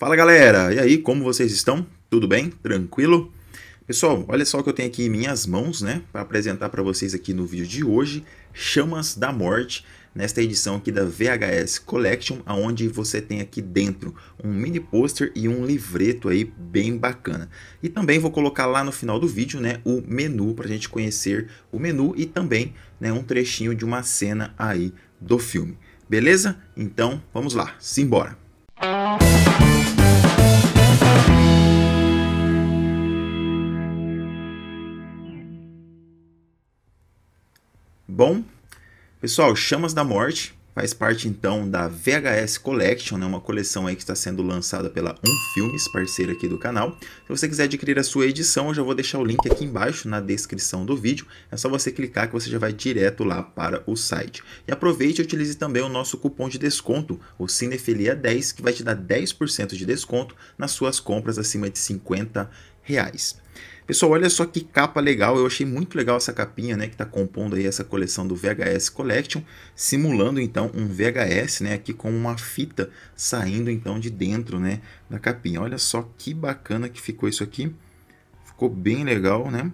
Fala galera, e aí, como vocês estão? Tudo bem? Tranquilo? Pessoal, olha só o que eu tenho aqui em minhas mãos, né, para apresentar para vocês aqui no vídeo de hoje, Chamas da Morte, nesta edição aqui da VHS Collection, aonde você tem aqui dentro um mini pôster e um livreto aí bem bacana. E também vou colocar lá no final do vídeo, né, o menu para a gente conhecer o menu e também, né, um trechinho de uma cena aí do filme. Beleza? Então, vamos lá, simbora. Música Bom, pessoal, Chamas da Morte faz parte então da VHS Collection, né? uma coleção aí que está sendo lançada pela Um Filmes, parceira aqui do canal. Se você quiser adquirir a sua edição, eu já vou deixar o link aqui embaixo na descrição do vídeo. É só você clicar que você já vai direto lá para o site. E aproveite e utilize também o nosso cupom de desconto, o Cinefilia10, que vai te dar 10% de desconto nas suas compras acima de 50 reais. Pessoal, olha só que capa legal, eu achei muito legal essa capinha, né, que está compondo aí essa coleção do VHS Collection, simulando então um VHS, né, aqui com uma fita saindo então de dentro, né, da capinha. Olha só que bacana que ficou isso aqui, ficou bem legal, né.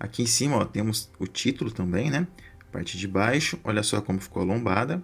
Aqui em cima, ó, temos o título também, né, parte de baixo, olha só como ficou a lombada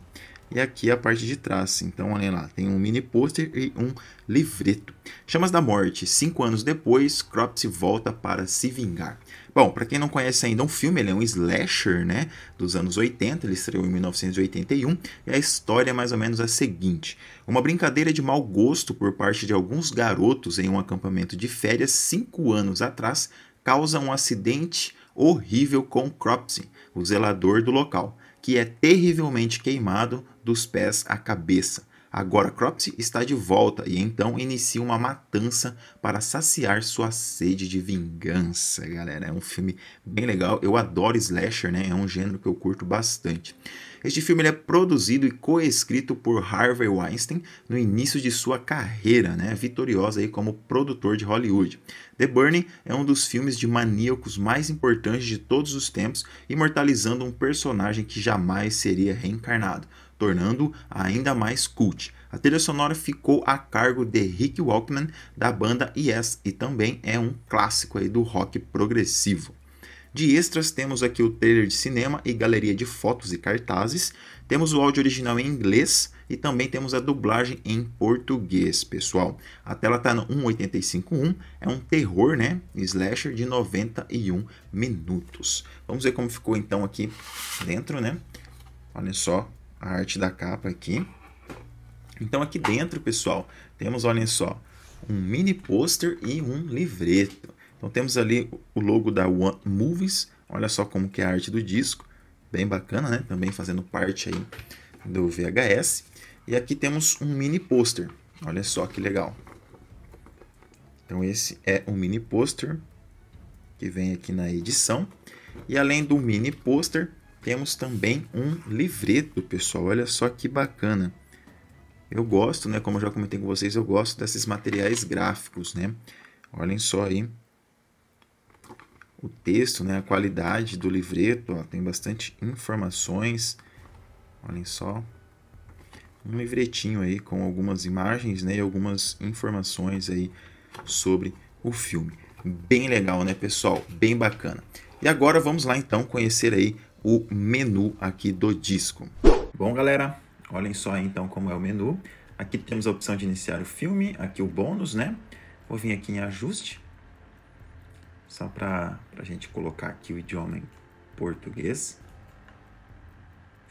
e aqui é a parte de trás. Então, olhem lá, tem um mini pôster e um livreto. Chamas da Morte. Cinco anos depois, Cropsy volta para se vingar. Bom, para quem não conhece ainda um filme, ele é um slasher, né, dos anos 80, ele estreou em 1981, e a história é mais ou menos a seguinte. Uma brincadeira de mau gosto por parte de alguns garotos em um acampamento de férias cinco anos atrás causa um acidente horrível com Cropsy, o zelador do local que é terrivelmente queimado dos pés à cabeça. Agora Cropsy está de volta e então inicia uma matança para saciar sua sede de vingança, galera. É um filme bem legal, eu adoro slasher, né? É um gênero que eu curto bastante. Este filme é produzido e coescrito por Harvey Weinstein no início de sua carreira, né? Vitoriosa aí como produtor de Hollywood. The Burning é um dos filmes de maníacos mais importantes de todos os tempos, imortalizando um personagem que jamais seria reencarnado tornando ainda mais cult. A trilha sonora ficou a cargo de Rick Walkman da banda Yes e também é um clássico aí do rock progressivo. De extras temos aqui o trailer de cinema e galeria de fotos e cartazes, temos o áudio original em inglês e também temos a dublagem em português, pessoal. A tela está no 1.85.1, é um terror, né? Slasher de 91 minutos. Vamos ver como ficou então aqui dentro, né? Olha só a arte da capa aqui. Então aqui dentro, pessoal, temos, olhem só, um mini pôster e um livreto. Então temos ali o logo da One Movies, olha só como que é a arte do disco, bem bacana, né? Também fazendo parte aí do VHS. E aqui temos um mini pôster, olha só que legal. Então esse é o um mini pôster que vem aqui na edição. E além do mini pôster, temos também um livreto, pessoal. Olha só que bacana. Eu gosto, né? Como eu já comentei com vocês, eu gosto desses materiais gráficos, né? Olhem só aí o texto, né? A qualidade do livreto, ó, tem bastante informações. Olhem só. Um livretinho aí com algumas imagens, né? E algumas informações aí sobre o filme. Bem legal, né, pessoal? Bem bacana. E agora vamos lá então conhecer aí o menu aqui do disco. Bom, galera, olhem só então como é o menu. Aqui temos a opção de iniciar o filme, aqui o bônus, né? Vou vir aqui em ajuste, só para a gente colocar aqui o idioma em português.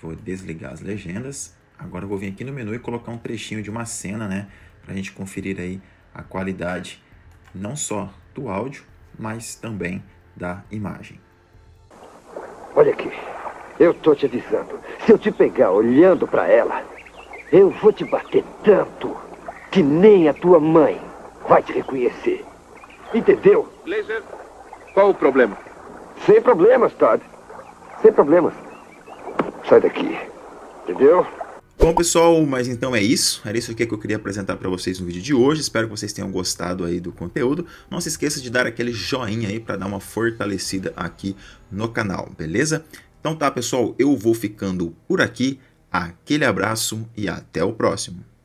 Vou desligar as legendas. Agora vou vir aqui no menu e colocar um trechinho de uma cena, né? Para a gente conferir aí a qualidade não só do áudio, mas também da imagem. Olha aqui. Eu tô te avisando. Se eu te pegar olhando para ela, eu vou te bater tanto que nem a tua mãe vai te reconhecer. Entendeu? Laser, qual o problema? Sem problemas, Todd. Sem problemas. Sai daqui. Entendeu? Bom pessoal, mas então é isso, era isso aqui que eu queria apresentar para vocês no vídeo de hoje, espero que vocês tenham gostado aí do conteúdo, não se esqueça de dar aquele joinha aí para dar uma fortalecida aqui no canal, beleza? Então tá pessoal, eu vou ficando por aqui, aquele abraço e até o próximo.